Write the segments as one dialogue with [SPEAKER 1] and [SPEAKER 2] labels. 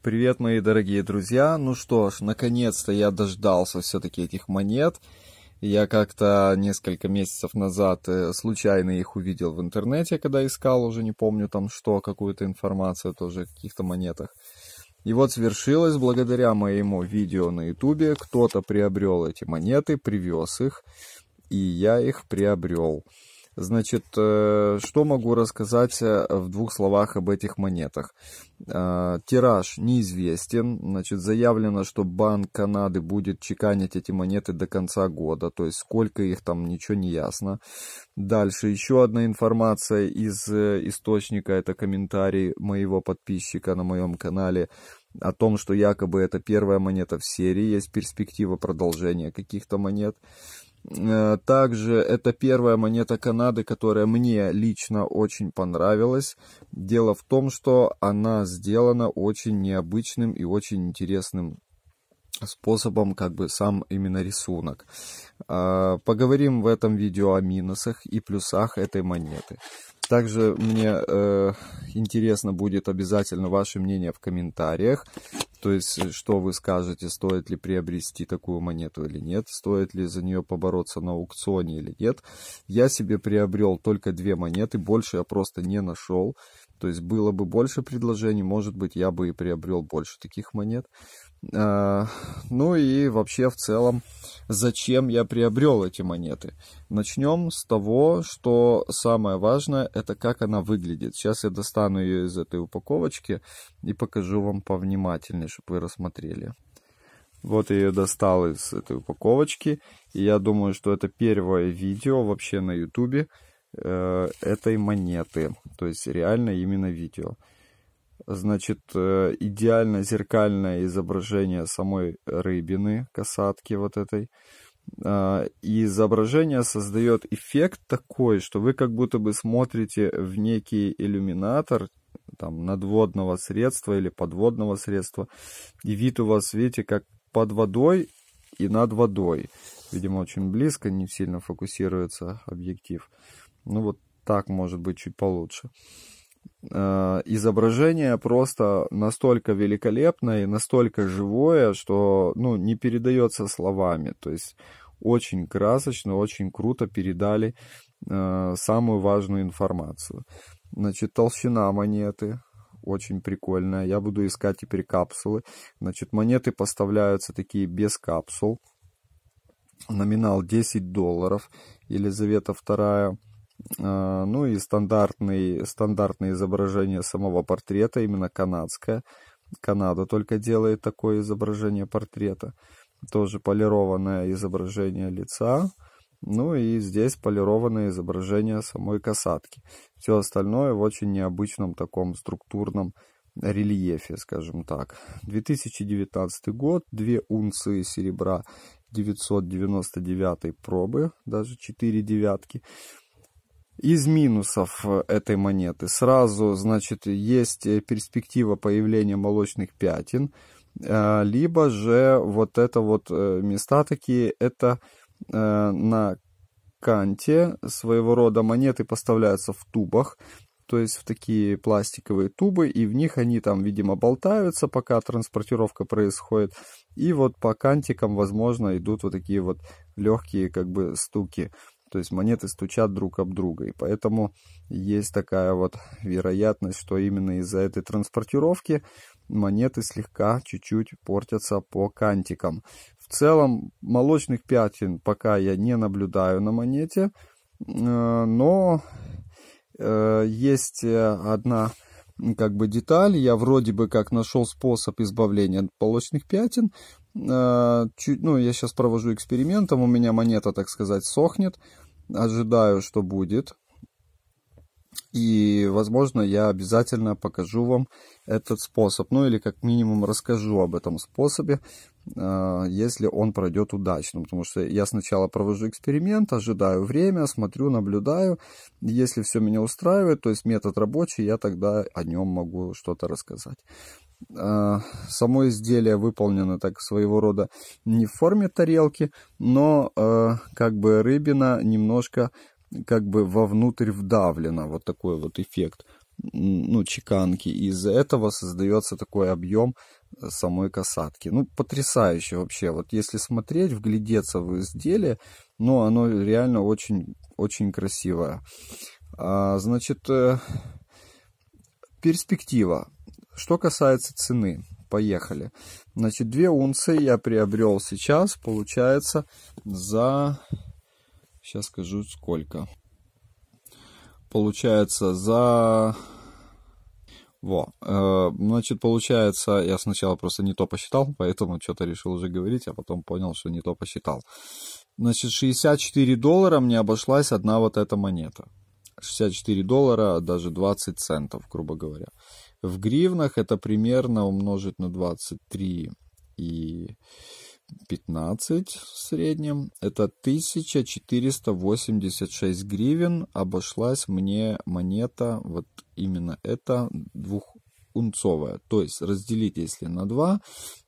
[SPEAKER 1] Привет, мои дорогие друзья. Ну что ж, наконец-то я дождался все-таки этих монет. Я как-то несколько месяцев назад э, случайно их увидел в интернете, когда искал, уже не помню там что, какую-то информацию тоже о каких-то монетах. И вот свершилось, благодаря моему видео на ютубе, кто-то приобрел эти монеты, привез их, и я их приобрел. Значит, э, что могу рассказать э, в двух словах об этих монетах? Э, тираж неизвестен. Значит, заявлено, что Банк Канады будет чеканить эти монеты до конца года. То есть, сколько их там, ничего не ясно. Дальше, еще одна информация из источника. Это комментарий моего подписчика на моем канале о том, что якобы это первая монета в серии, есть перспектива продолжения каких-то монет. Э, также это первая монета Канады, которая мне лично очень понравилась. Дело в том, что она сделана очень необычным и очень интересным способом как бы сам именно рисунок. А, поговорим в этом видео о минусах и плюсах этой монеты. Также мне э, интересно будет обязательно ваше мнение в комментариях. То есть, э, что вы скажете, стоит ли приобрести такую монету или нет, стоит ли за нее побороться на аукционе или нет. Я себе приобрел только две монеты, больше я просто не нашел. То есть было бы больше предложений, может быть, я бы и приобрел больше таких монет. А, ну и вообще в целом, зачем я приобрел эти монеты. Начнем с того, что самое важное, это как она выглядит. Сейчас я достану ее из этой упаковочки и покажу вам повнимательнее, чтобы вы рассмотрели. Вот я ее достал из этой упаковочки. И я думаю, что это первое видео вообще на ютубе э, этой монеты. То есть реально именно видео значит, э, идеально зеркальное изображение самой рыбины, касатки вот этой. А, и изображение создает эффект такой, что вы как будто бы смотрите в некий иллюминатор, там, надводного средства или подводного средства, и вид у вас, видите, как под водой и над водой. Видимо, очень близко, не сильно фокусируется объектив. Ну, вот так может быть чуть получше. Э, изображение просто настолько великолепное, и настолько живое, что ну, не передается словами. То есть очень красочно, очень круто передали э, самую важную информацию. Значит, толщина монеты очень прикольная. Я буду искать теперь капсулы. Значит, монеты поставляются такие без капсул. Номинал 10 долларов. Елизавета II Э, ну и стандартный, стандартное изображение самого портрета, именно канадское. Канада только делает такое изображение портрета. Тоже полированное изображение лица. Ну и здесь полированное изображение самой касатки. Все остальное в очень необычном таком структурном рельефе, скажем так. 2019 год, 2 унции серебра, 999 пробы, даже 4 девятки. Из минусов э, этой монеты сразу, значит, есть э, перспектива появления молочных пятен, э, либо же вот это вот места такие, это на канте своего рода монеты поставляются в тубах, то есть в такие пластиковые тубы, и в них они там, видимо, болтаются, пока транспортировка происходит, и вот по кантикам, возможно, идут вот такие вот легкие как бы стуки. То есть монеты стучат друг об друга. И поэтому есть такая вот вероятность, что именно из-за этой транспортировки монеты слегка чуть-чуть портятся по кантикам. В целом молочных пятен пока я не наблюдаю на монете, э, но э, есть э, одна как бы деталь, я вроде бы как нашел способ избавления от молочных пятен, Э, чуть, ну, я сейчас провожу экспериментом, у меня монета, так сказать, сохнет. Ожидаю, что будет. И, возможно, я обязательно покажу вам этот способ. Ну, или как минимум расскажу об этом способе. Э, если он пройдет удачно. Потому что я сначала провожу эксперимент, ожидаю время, смотрю, наблюдаю. Если все меня устраивает, то есть метод рабочий, я тогда о нем могу что-то рассказать. Э, само изделие выполнено так своего рода не в форме тарелки, но э, как бы рыбина немножко как бы вовнутрь вдавлена. Вот такой вот эффект ну, чеканки, и из-за этого создается такой объем э, самой касатки. Ну, потрясающе вообще. Вот если смотреть, вглядеться в изделие, ну, оно реально очень, очень красивое. А, значит, э, перспектива. Что касается цены, поехали. Значит, две унции я приобрел сейчас, получается, за... Сейчас скажу, сколько. Получается, за во. Э, значит, получается, я сначала просто не то посчитал, поэтому что-то решил уже говорить, а потом понял, что не то посчитал. Значит, 64 доллара мне обошлась одна вот эта монета. 64 доллара, даже 20 центов, грубо говоря. В гривнах это примерно умножить на 23 и 15 в среднем, это 1486 гривен обошлась мне монета, вот именно эта двухунцовая. То есть разделить, если на 2,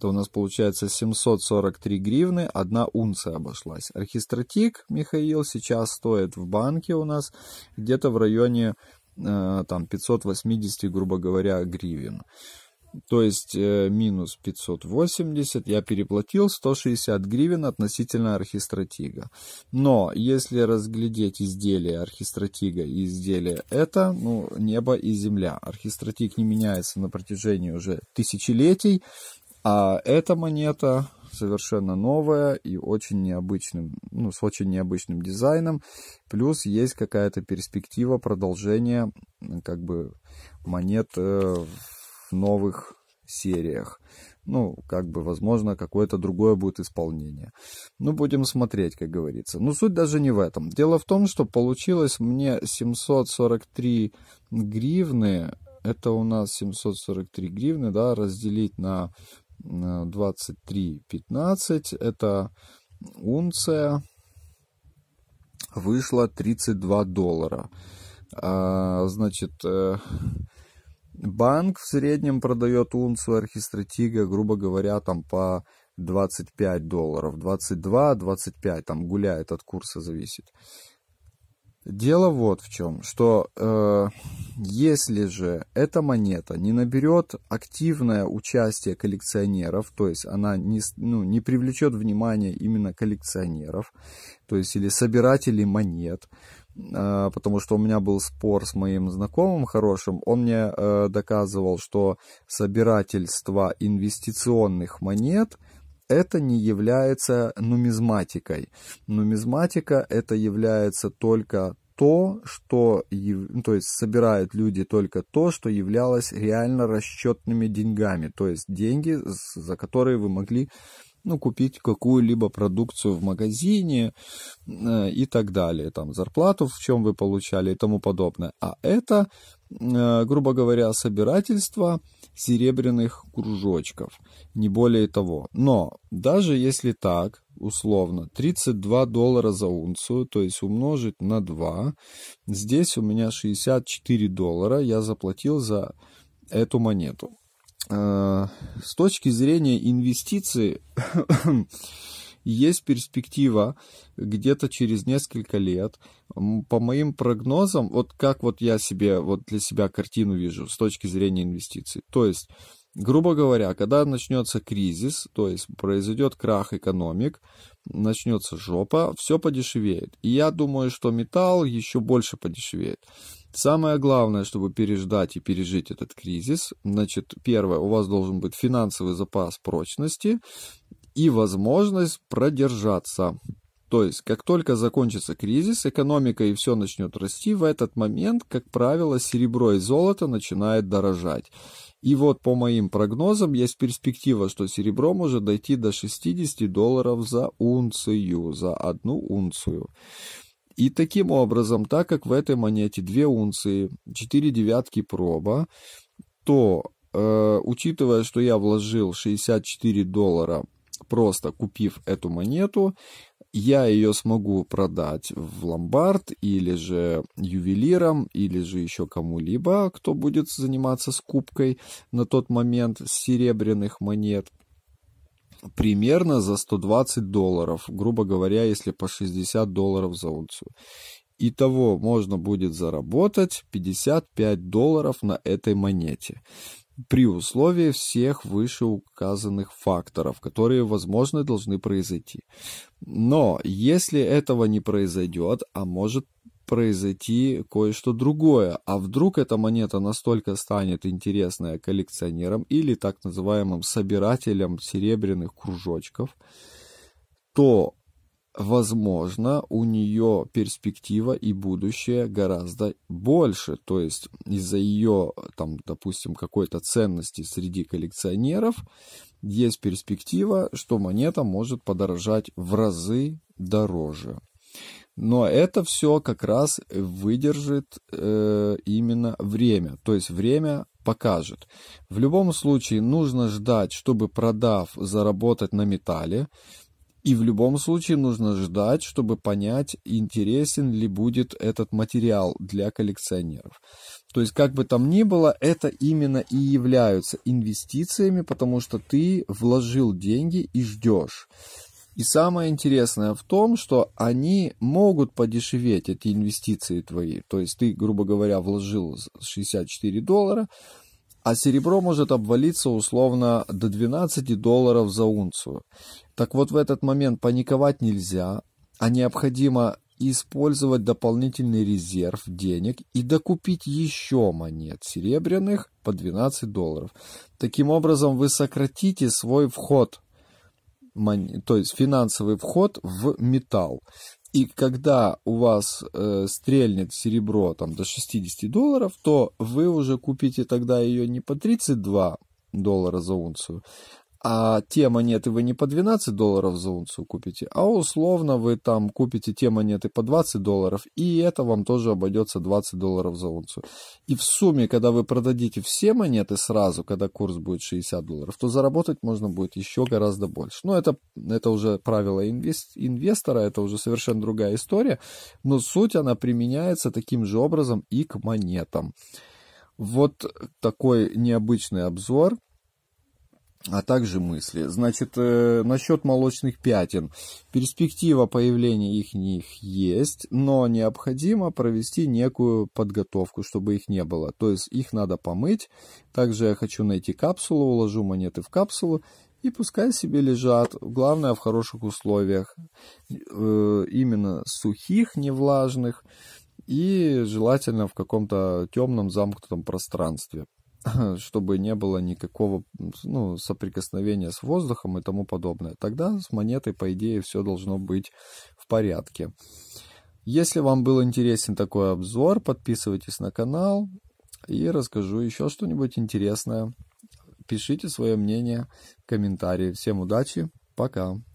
[SPEAKER 1] то у нас получается 743 гривны, одна унция обошлась. Архистратик Михаил сейчас стоит в банке у нас где-то в районе э, там 580, грубо говоря, гривен то есть э, минус 580, я переплатил 160 гривен относительно архистратига. Но если разглядеть изделие архистратига и изделие это, ну, небо и земля. Архистратиг не меняется на протяжении уже тысячелетий, а эта монета совершенно новая и очень необычным, ну, с очень необычным дизайном. Плюс есть какая-то перспектива продолжения, как бы, монет э, новых сериях. Ну, как бы, возможно, какое-то другое будет исполнение. Ну, будем смотреть, как говорится. Но суть даже не в этом. Дело в том, что получилось мне 743 гривны. Это у нас 743 гривны, да, разделить на 23,15. Это унция. Вышло 32 доллара. А, значит, э, Банк в среднем продает унцию архистратига, грубо говоря, там по 25 долларов, 22-25, там гуляет от курса, зависит. Дело вот в чем, что э, если же эта монета не наберет активное участие коллекционеров, то есть она не, ну, не привлечет внимание именно коллекционеров, то есть или собирателей монет, а, потому что у меня был спор с моим знакомым хорошим, он мне э, доказывал, что собирательство инвестиционных монет это не является нумизматикой. Нумизматика это является только то, что, ну, то есть собирают люди только то, что являлось реально расчетными деньгами, то есть деньги, за которые вы могли ну, купить какую-либо продукцию в магазине э, и так далее, там, зарплату, в чем вы получали и тому подобное. А это, э, грубо говоря, собирательство серебряных кружочков, не более того. Но даже если так, условно, 32 доллара за унцию, то есть умножить на 2, здесь у меня 64 доллара я заплатил за эту монету. Э, с точки зрения инвестиций есть перспектива где-то через несколько лет. По моим прогнозам, вот как вот я себе, вот для себя картину вижу с точки зрения инвестиций. То есть, грубо говоря, когда начнется кризис, то есть произойдет крах экономик, начнется жопа, все подешевеет. И я думаю, что металл еще больше подешевеет. Самое главное, чтобы переждать и пережить этот кризис, значит, первое, у вас должен быть финансовый запас прочности и возможность продержаться. То есть, как только закончится кризис, экономика и все начнет расти, в этот момент, как правило, серебро и золото начинает дорожать. И вот по моим прогнозам есть перспектива, что серебро может дойти до 60 долларов за унцию, за одну унцию. И таким образом, так как в этой монете 2 унции, 4 девятки проба, то, э, учитывая, что я вложил 64 доллара, просто купив эту монету, я ее смогу продать в ломбард или же ювелирам, или же еще кому-либо, кто будет заниматься скупкой на тот момент серебряных монет примерно за 120 долларов, грубо говоря, если по 60 долларов за унцию. Итого можно будет заработать 55 долларов на этой монете при условии всех вышеуказанных факторов, которые, возможно, должны произойти. Но если этого не произойдет, а может произойти кое-что другое. А вдруг эта монета настолько станет интересная коллекционерам или так называемым собирателям серебряных кружочков, то, возможно, у нее перспектива и будущее гораздо больше. То есть из-за ее, там, допустим, какой-то ценности среди коллекционеров есть перспектива, что монета может подорожать в разы дороже. Но это все как раз выдержит э, именно время. То есть время покажет. В любом случае нужно ждать, чтобы продав, заработать на металле. И в любом случае нужно ждать, чтобы понять, интересен ли будет этот материал для коллекционеров. То есть, как бы там ни было, это именно и являются инвестициями, потому что ты вложил деньги и ждешь. И самое интересное в том, что они могут подешеветь, эти инвестиции твои. То есть ты, грубо говоря, вложил 64 доллара, а серебро может обвалиться условно до 12 долларов за унцию. Так вот в этот момент паниковать нельзя, а необходимо использовать дополнительный резерв денег и докупить еще монет серебряных по 12 долларов. Таким образом вы сократите свой вход то есть финансовый вход в металл. И когда у вас э, стрельнет серебро там, до 60 долларов, то вы уже купите тогда ее не по 32 доллара за унцию, а те монеты вы не по 12 долларов за унцию купите, а условно вы там купите те монеты по 20 долларов, и это вам тоже обойдется 20 долларов за унцию. И в сумме, когда вы продадите все монеты сразу, когда курс будет 60 долларов, то заработать можно будет еще гораздо больше. Но это, это уже правило инвест, инвестора, это уже совершенно другая история, но суть она применяется таким же образом и к монетам. Вот такой необычный обзор – а также мысли. Значит, э, насчет молочных пятен. Перспектива появления их них есть, но необходимо провести некую подготовку, чтобы их не было. То есть их надо помыть. Также я хочу найти капсулу, уложу монеты в капсулу и пускай себе лежат. Главное в хороших условиях. Э, именно сухих, не влажных и желательно в каком-то темном замкнутом пространстве. чтобы не было никакого ну, соприкосновения с воздухом и тому подобное. Тогда с монетой, по идее, все должно быть в порядке. Если вам был интересен такой обзор, подписывайтесь на канал и расскажу еще что-нибудь интересное. Пишите свое мнение в комментарии. Всем удачи, пока!